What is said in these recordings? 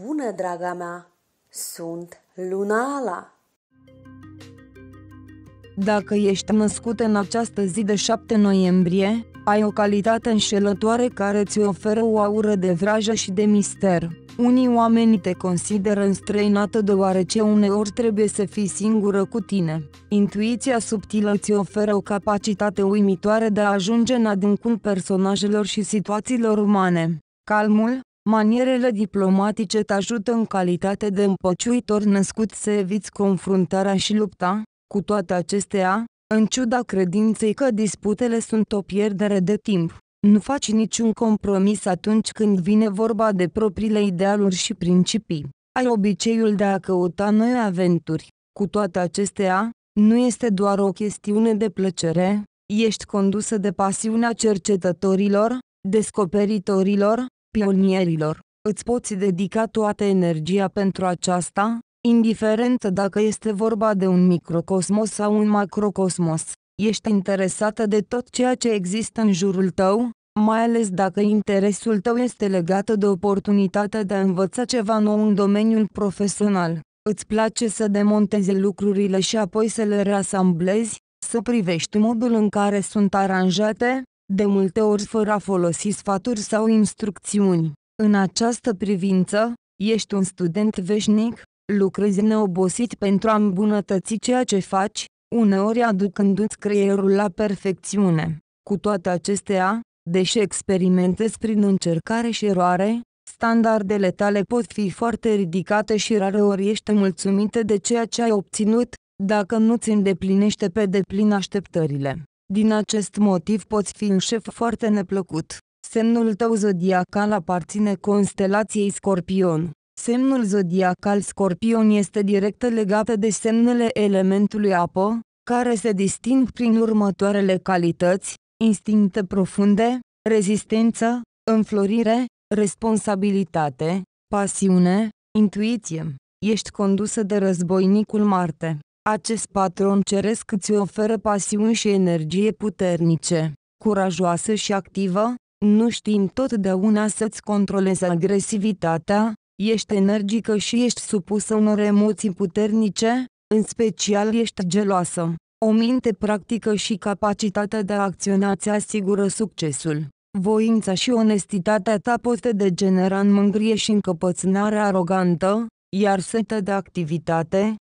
Bună, draga mea! Sunt Lunala! Dacă ești născut în această zi de 7 noiembrie, ai o calitate înșelătoare care ți oferă o aură de vrajă și de mister. Unii oameni te consideră înstrăinată deoarece uneori trebuie să fii singură cu tine. Intuiția subtilă ți oferă o capacitate uimitoare de a ajunge în adâncul personajelor și situațiilor umane. Calmul, Manierele diplomatice te ajută în calitate de împăciuitor născut să eviți confruntarea și lupta, cu toate acestea, în ciuda credinței că disputele sunt o pierdere de timp. Nu faci niciun compromis atunci când vine vorba de propriile idealuri și principii. Ai obiceiul de a căuta noi aventuri. Cu toate acestea, nu este doar o chestiune de plăcere, ești condusă de pasiunea cercetătorilor, descoperitorilor, pionierilor. Îți poți dedica toată energia pentru aceasta, indiferent dacă este vorba de un microcosmos sau un macrocosmos. Ești interesată de tot ceea ce există în jurul tău, mai ales dacă interesul tău este legat de oportunitatea de a învăța ceva nou în domeniul profesional. Îți place să demontezi lucrurile și apoi să le reasamblezi, să privești modul în care sunt aranjate, de multe ori fără a folosi sfaturi sau instrucțiuni. În această privință, ești un student veșnic, lucrezi neobosit pentru a îmbunătăți ceea ce faci, uneori aducându-ți creierul la perfecțiune. Cu toate acestea, deși experimentezi prin încercare și eroare, standardele tale pot fi foarte ridicate și rareori ești mulțumită de ceea ce ai obținut, dacă nu-ți îndeplinește pe deplin așteptările. Din acest motiv poți fi un șef foarte neplăcut. Semnul tău zodiacal aparține constelației Scorpion. Semnul zodiacal Scorpion este direct legat de semnele elementului apă, care se disting prin următoarele calități, instincte profunde, rezistență, înflorire, responsabilitate, pasiune, intuiție. Ești condusă de războinicul Marte. Acest patron ceresc îți oferă pasiuni și energie puternice, curajoasă și activă, nu știm totdeauna să-ți controlezi agresivitatea, ești energică și ești supusă unor emoții puternice, în special ești geloasă. O minte practică și capacitatea de a acționa ți asigură succesul. Voința și onestitatea ta pot degenera în mângrie și încăpățânare arogantă, iar setea de activitate,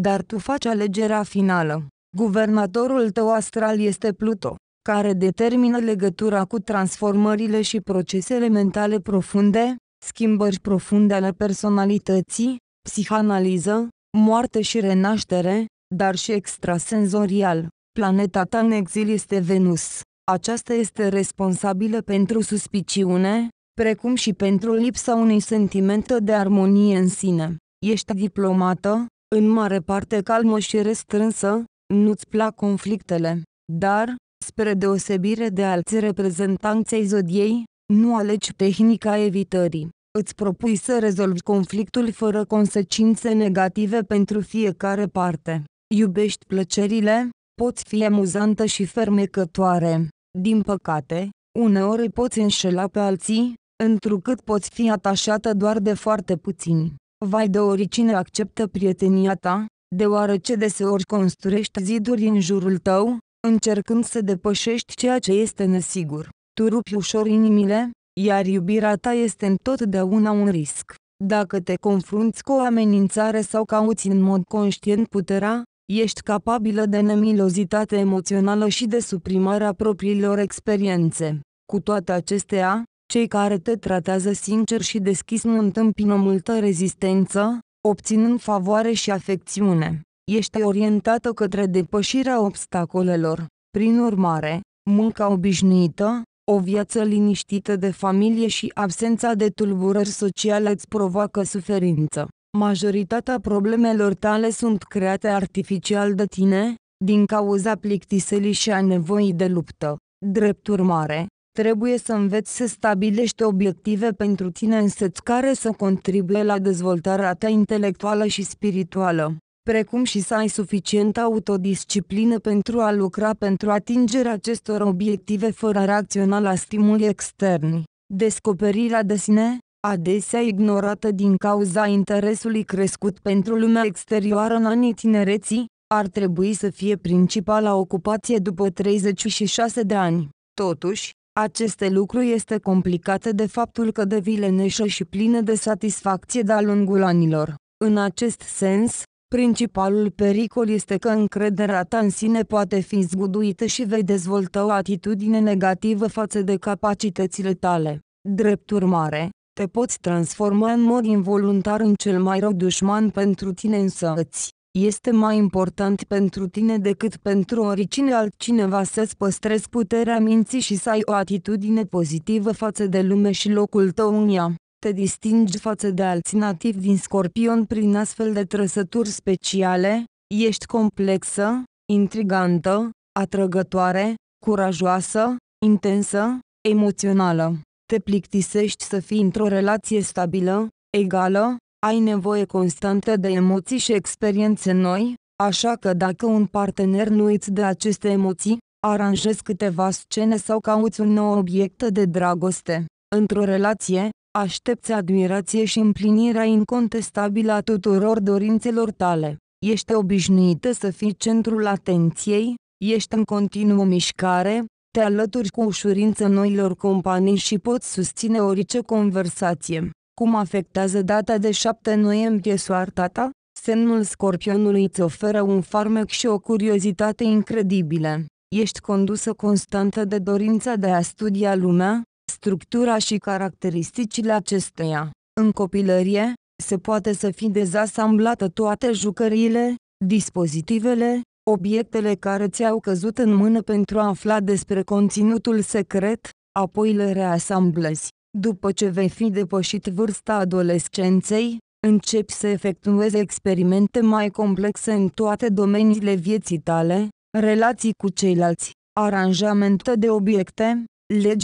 dar tu faci alegerea finală. Guvernatorul tău astral este Pluto, care determină legătura cu transformările și procesele mentale profunde, schimbări profunde ale personalității, psihanaliză, moarte și renaștere, dar și extrasenzorial. Planeta ta în exil este Venus. Aceasta este responsabilă pentru suspiciune, precum și pentru lipsa unui sentiment de armonie în sine. Ești diplomată, în mare parte calmă și restrânsă, nu-ți plac conflictele, dar, spre deosebire de alți reprezentanți ai zodiei, nu alegi tehnica evitării. Îți propui să rezolvi conflictul fără consecințe negative pentru fiecare parte. Iubești plăcerile, poți fi amuzantă și fermecătoare. Din păcate, uneori poți înșela pe alții, întrucât poți fi atașată doar de foarte puțini. Vai de oricine acceptă prietenia ta, deoarece deseori construiești ziduri în jurul tău, încercând să depășești ceea ce este nesigur. Tu rupi ușor inimile, iar iubirea ta este întotdeauna un risc. Dacă te confrunți cu o amenințare sau cauți în mod conștient puterea, ești capabilă de nemilozitate emoțională și de suprimarea propriilor experiențe. Cu toate acestea, cei care te tratează sincer și deschis nu întâmpină multă rezistență, obținând favoare și afecțiune. Ești orientată către depășirea obstacolelor. Prin urmare, munca obișnuită, o viață liniștită de familie și absența de tulburări sociale îți provoacă suferință. Majoritatea problemelor tale sunt create artificial de tine, din cauza plictiselii și a nevoii de luptă. Drept urmare, Trebuie să înveți să stabilești obiective pentru tine însăți care să contribuie la dezvoltarea ta intelectuală și spirituală, precum și să ai suficientă autodisciplină pentru a lucra pentru atingerea acestor obiective fără a reacționa la stimuli externi. Descoperirea de sine, adesea ignorată din cauza interesului crescut pentru lumea exterioară în anii tinereții, ar trebui să fie principala ocupație după 36 de ani. Totuși, aceste lucruri este complicate de faptul că devii leneșă și plină de satisfacție de-a lungul anilor. În acest sens, principalul pericol este că încrederea ta în sine poate fi zguduită și vei dezvolta o atitudine negativă față de capacitățile tale. Drept urmare, te poți transforma în mod involuntar în cel mai rău dușman pentru tine însăți. Este mai important pentru tine decât pentru oricine altcineva să-ți păstrezi puterea minții și să ai o atitudine pozitivă față de lume și locul tău în ea. Te distingi față de alți nativi din scorpion prin astfel de trăsături speciale, ești complexă, intrigantă, atrăgătoare, curajoasă, intensă, emoțională. Te plictisești să fii într-o relație stabilă, egală, ai nevoie constantă de emoții și experiențe noi, așa că dacă un partener nu îți dă aceste emoții, aranjezi câteva scene sau cauți un nou obiect de dragoste. Într-o relație, aștepți admirație și împlinirea incontestabilă a tuturor dorințelor tale. Ești obișnuită să fii centrul atenției, ești în continuă mișcare, te alături cu ușurință noilor companii și poți susține orice conversație. Cum afectează data de 7 noiembrie soarta ta? Semnul scorpionului îți oferă un farmec și o curiozitate incredibile. Ești condusă constantă de dorința de a studia lumea, structura și caracteristicile acesteia. În copilărie, se poate să fi dezasamblată toate jucăriile, dispozitivele, obiectele care ți-au căzut în mână pentru a afla despre conținutul secret, apoi le reasamblezi. După ce vei fi depășit vârsta adolescenței, începi să efectuezi experimente mai complexe în toate domeniile vieții tale, relații cu ceilalți, aranjamente de obiecte,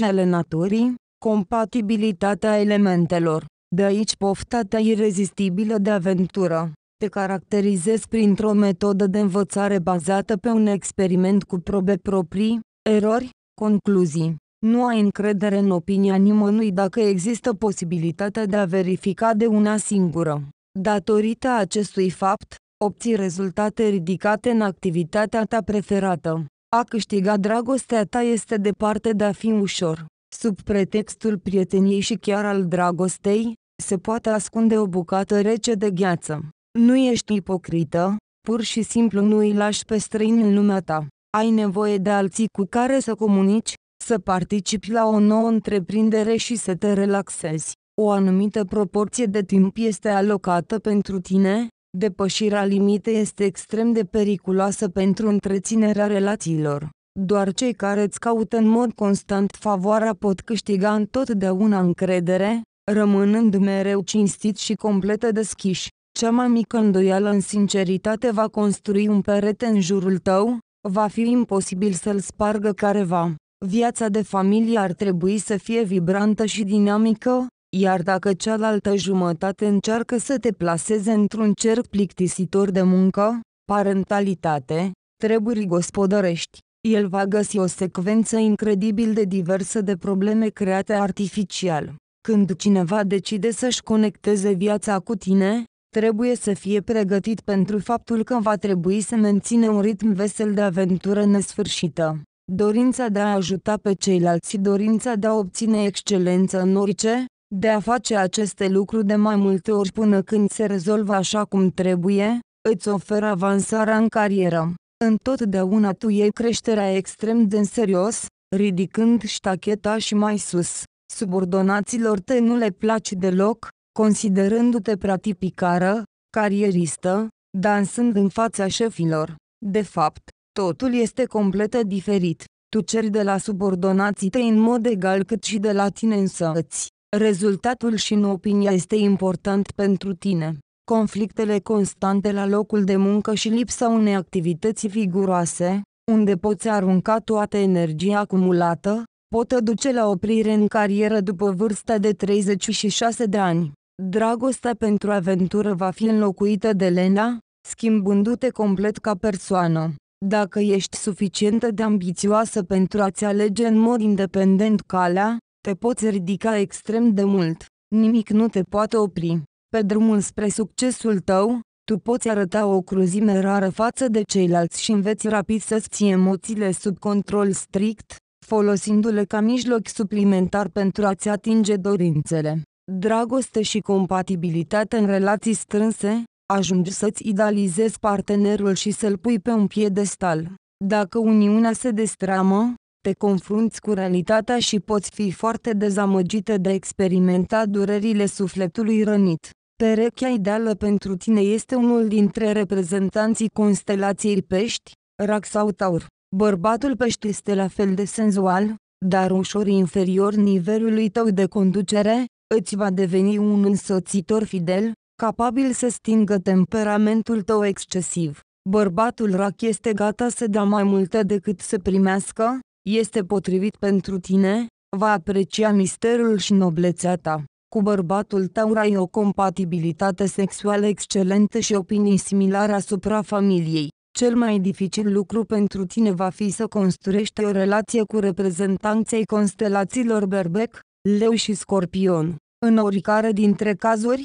ale naturii, compatibilitatea elementelor. De aici pofta ta irezistibilă de aventură. Te caracterizezi printr-o metodă de învățare bazată pe un experiment cu probe proprii, erori, concluzii. Nu ai încredere în opinia nimănui dacă există posibilitatea de a verifica de una singură. Datorită acestui fapt, obții rezultate ridicate în activitatea ta preferată. A câștiga dragostea ta este departe de a fi ușor. Sub pretextul prieteniei și chiar al dragostei, se poate ascunde o bucată rece de gheață. Nu ești ipocrită, pur și simplu nu îi lași pe străini în lumea ta. Ai nevoie de alții cu care să comunici, să participi la o nouă întreprindere și să te relaxezi. O anumită proporție de timp este alocată pentru tine, depășirea limitei este extrem de periculoasă pentru întreținerea relațiilor. Doar cei care îți caută în mod constant favoarea pot câștiga întotdeauna încredere, rămânând mereu cinstit și complet deschiși. Cea mai mică îndoială în sinceritate va construi un perete în jurul tău, va fi imposibil să-l spargă careva. Viața de familie ar trebui să fie vibrantă și dinamică, iar dacă cealaltă jumătate încearcă să te plaseze într-un cerc plictisitor de muncă, parentalitate, treburi gospodărești, el va găsi o secvență incredibil de diversă de probleme create artificial. Când cineva decide să-și conecteze viața cu tine, trebuie să fie pregătit pentru faptul că va trebui să menține un ritm vesel de aventură nesfârșită dorința de a ajuta pe ceilalți, dorința de a obține excelență în orice, de a face aceste lucruri de mai multe ori până când se rezolvă așa cum trebuie, îți oferă avansarea în carieră. Întotdeauna tu iei creșterea extrem de în serios, ridicând ștacheta și mai sus. Subordonaților tăi nu le place deloc, considerându-te prea tipicară, carieristă, dansând în fața șefilor. De fapt, Totul este complet diferit. Tu ceri de la subordonații tăi în mod egal cât și de la tine însăți. Rezultatul și în opinia este important pentru tine. Conflictele constante la locul de muncă și lipsa unei activități figuroase, unde poți arunca toată energia acumulată, pot duce la oprire în carieră după vârsta de 36 de ani. Dragostea pentru aventură va fi înlocuită de Lena, schimbându-te complet ca persoană. Dacă ești suficient de ambițioasă pentru a-ți alege în mod independent calea, te poți ridica extrem de mult. Nimic nu te poate opri. Pe drumul spre succesul tău, tu poți arăta o cruzime rară față de ceilalți și înveți rapid să-ți ții emoțiile sub control strict, folosindu-le ca mijloc suplimentar pentru a-ți atinge dorințele. Dragoste și compatibilitate în relații strânse, ajungi să-ți idealizezi partenerul și să-l pui pe un piedestal. Dacă uniunea se destramă, te confrunți cu realitatea și poți fi foarte dezamăgită de experimenta durerile sufletului rănit. Perechea ideală pentru tine este unul dintre reprezentanții constelației pești, rac sau taur. Bărbatul pești este la fel de senzual, dar ușor inferior nivelului tău de conducere, îți va deveni un însoțitor fidel, capabil să stingă temperamentul tău excesiv. Bărbatul rac este gata să dea mai multe decât să primească, este potrivit pentru tine, va aprecia misterul și noblețea ta. Cu bărbatul tău ai o compatibilitate sexuală excelentă și opinii similare asupra familiei. Cel mai dificil lucru pentru tine va fi să construiești o relație cu reprezentanței constelațiilor Berbec, Leu și Scorpion. În oricare dintre cazuri,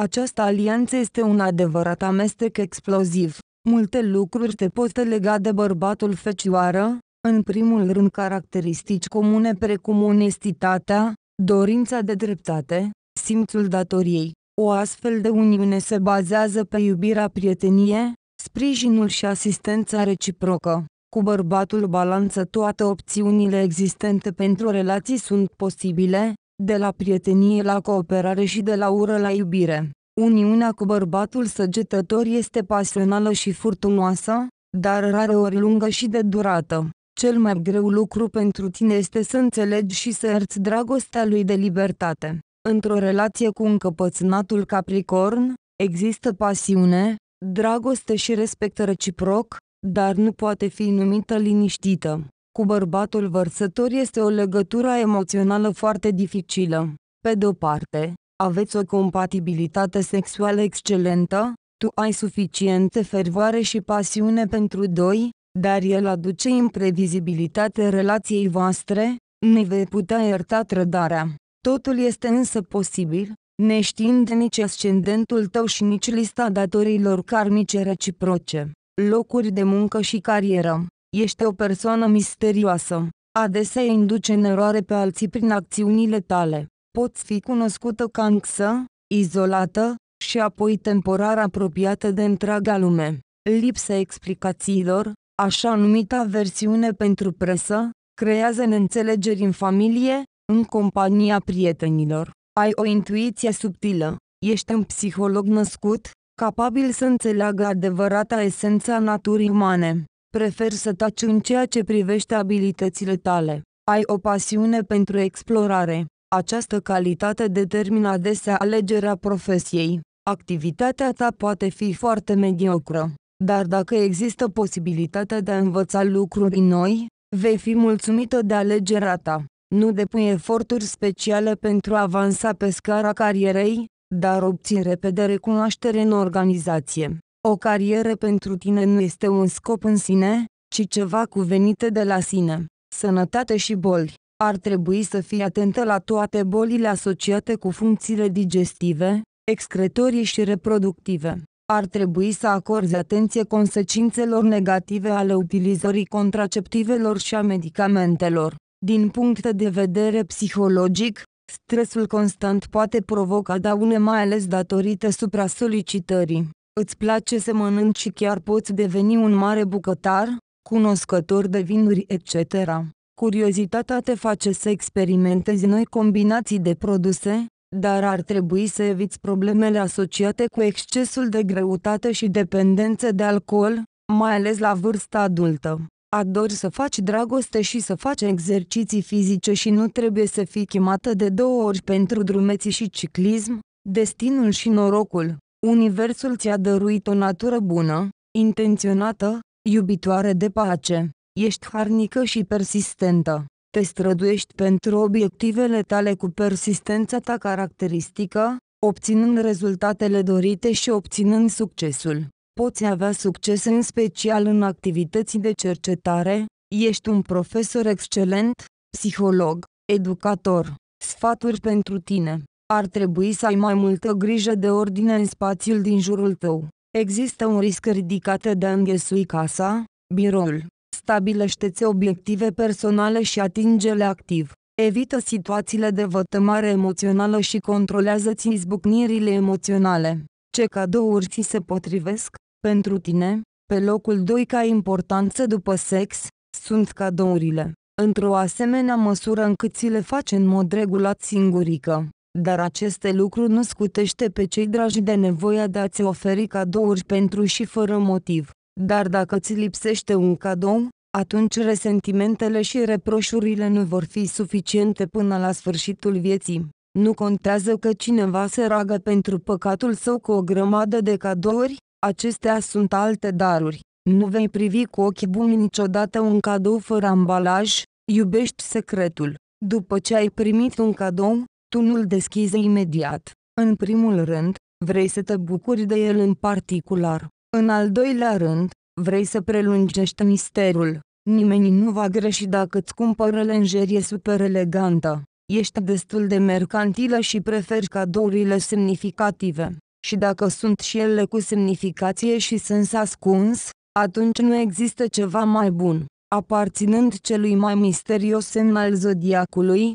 această alianță este un adevărat amestec exploziv. Multe lucruri te pot lega de bărbatul fecioară, în primul rând caracteristici comune precum onestitatea, dorința de dreptate, simțul datoriei. O astfel de uniune se bazează pe iubirea prietenie, sprijinul și asistența reciprocă. Cu bărbatul balanță toate opțiunile existente pentru relații sunt posibile, de la prietenie la cooperare și de la ură la iubire. Uniunea cu bărbatul săgetător este pasională și furtunoasă, dar rareori lungă și de durată. Cel mai greu lucru pentru tine este să înțelegi și să erți dragostea lui de libertate. Într-o relație cu încăpățânatul Capricorn, există pasiune, dragoste și respect reciproc, dar nu poate fi numită liniștită. Cu bărbatul vărsător este o legătură emoțională foarte dificilă. Pe de-o parte, aveți o compatibilitate sexuală excelentă, tu ai suficiente fervoare și pasiune pentru doi, dar el aduce imprevizibilitate relației voastre, ne vei putea ierta trădarea. Totul este însă posibil, neștiind nici ascendentul tău și nici lista datorilor karmice reciproce, locuri de muncă și carieră. Ești o persoană misterioasă. Adesea induce în eroare pe alții prin acțiunile tale. Poți fi cunoscută ca anxă, izolată, și apoi temporar apropiată de întreaga lume. Lipsa explicațiilor, așa numită aversiune pentru presă, creează neînțelegeri în familie, în compania prietenilor. Ai o intuiție subtilă. Ești un psiholog născut, capabil să înțeleagă adevărata esența naturii umane. Prefer să taci în ceea ce privește abilitățile tale. Ai o pasiune pentru explorare. Această calitate determină adesea alegerea profesiei. Activitatea ta poate fi foarte mediocră, dar dacă există posibilitatea de a învăța lucruri noi, vei fi mulțumită de alegerea ta. Nu depui eforturi speciale pentru a avansa pe scara carierei, dar obții repede recunoaștere în organizație. O carieră pentru tine nu este un scop în sine, ci ceva cuvenite de la sine. Sănătate și boli. Ar trebui să fii atentă la toate bolile asociate cu funcțiile digestive, excretorii și reproductive. Ar trebui să acorzi atenție consecințelor negative ale utilizării contraceptivelor și a medicamentelor. Din punct de vedere psihologic, stresul constant poate provoca daune mai ales datorită supra-solicitării. Îți place să mănânci și chiar poți deveni un mare bucătar, cunoscător de vinuri etc. Curiozitatea te face să experimentezi noi combinații de produse, dar ar trebui să eviți problemele asociate cu excesul de greutate și dependență de alcool, mai ales la vârsta adultă. Adori să faci dragoste și să faci exerciții fizice și nu trebuie să fii chemată de două ori pentru drumeții și ciclism, destinul și norocul. Universul ți-a dăruit o natură bună, intenționată, iubitoare de pace. Ești harnică și persistentă. Te străduiești pentru obiectivele tale cu persistența ta caracteristică, obținând rezultatele dorite și obținând succesul. Poți avea succes în special în activități de cercetare, ești un profesor excelent, psiholog, educator, sfaturi pentru tine ar trebui să ai mai multă grijă de ordine în spațiul din jurul tău. Există un risc ridicat de a înghesui casa, biroul. Stabilește-ți obiective personale și atinge-le activ. Evită situațiile de vătămare emoțională și controlează-ți izbucnirile emoționale. Ce cadouri ți se potrivesc, pentru tine, pe locul 2 ca importanță după sex, sunt cadourile într-o asemenea măsură încât ți le faci în mod regulat singurică dar aceste lucruri nu scutește pe cei dragi de nevoia de a-ți oferi cadouri pentru și fără motiv. Dar dacă ți lipsește un cadou, atunci resentimentele și reproșurile nu vor fi suficiente până la sfârșitul vieții. Nu contează că cineva se ragă pentru păcatul său cu o grămadă de cadouri, acestea sunt alte daruri. Nu vei privi cu ochi buni niciodată un cadou fără ambalaj, iubești secretul. După ce ai primit un cadou, tu nu-l deschizi imediat. În primul rând, vrei să te bucuri de el în particular. În al doilea rând, vrei să prelungești misterul. Nimeni nu va greși dacă îți cumpără lenjerie super elegantă. Ești destul de mercantilă și preferi cadourile semnificative. Și dacă sunt și ele cu semnificație și sens ascuns, atunci nu există ceva mai bun. Aparținând celui mai misterios semn al zodiacului,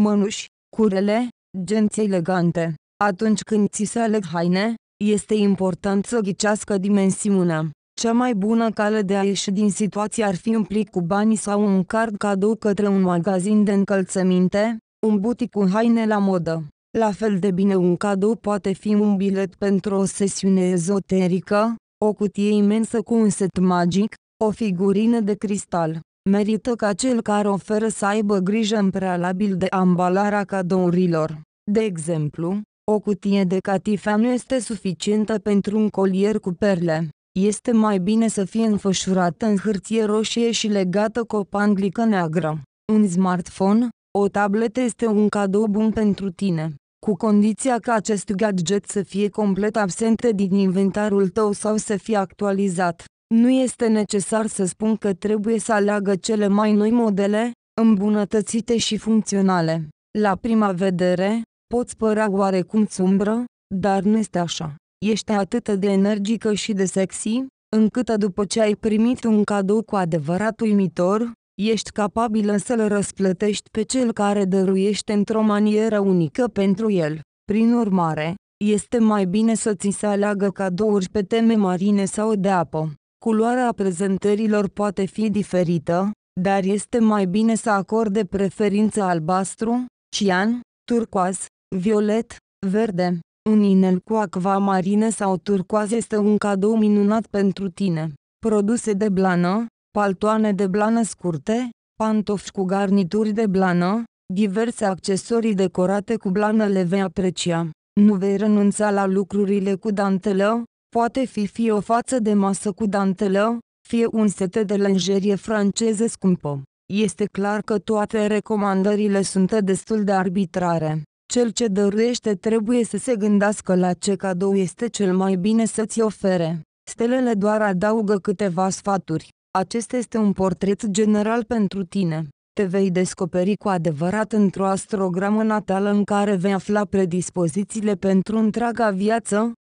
mănuși, curele, genți elegante. Atunci când ți se aleg haine, este important să ghicească dimensiunea. Cea mai bună cale de a ieși din situație ar fi un plic cu bani sau un card cadou către un magazin de încălțăminte, un butic cu haine la modă. La fel de bine un cadou poate fi un bilet pentru o sesiune ezoterică, o cutie imensă cu un set magic, o figurină de cristal merită ca cel care oferă să aibă grijă în prealabil de ambalarea cadourilor. De exemplu, o cutie de catifea nu este suficientă pentru un colier cu perle. Este mai bine să fie înfășurată în hârtie roșie și legată cu o panglică neagră. Un smartphone, o tabletă este un cadou bun pentru tine, cu condiția ca acest gadget să fie complet absent din inventarul tău sau să fie actualizat. Nu este necesar să spun că trebuie să aleagă cele mai noi modele, îmbunătățite și funcționale. La prima vedere, poți părea oarecum sumbră, dar nu este așa. Ești atât de energică și de sexy, încât după ce ai primit un cadou cu adevărat uimitor, ești capabilă să-l răsplătești pe cel care dăruiește într-o manieră unică pentru el. Prin urmare, este mai bine să ți se aleagă cadouri pe teme marine sau de apă. Culoarea prezentărilor poate fi diferită, dar este mai bine să acorde preferință albastru, cian, turcoaz, violet, verde. Un inel cu acvamarine sau turcoaz este un cadou minunat pentru tine. Produse de blană, paltoane de blană scurte, pantofi cu garnituri de blană, diverse accesorii decorate cu blană le vei aprecia. Nu vei renunța la lucrurile cu dantelă, Poate fi fie o față de masă cu dantelă, fie un set de lenjerie franceză scumpă. Este clar că toate recomandările sunt destul de arbitrare. Cel ce dăruiește trebuie să se gândească la ce cadou este cel mai bine să-ți ofere. Stelele doar adaugă câteva sfaturi. Acesta este un portret general pentru tine. Te vei descoperi cu adevărat într-o astrogramă natală în care vei afla predispozițiile pentru întreaga viață,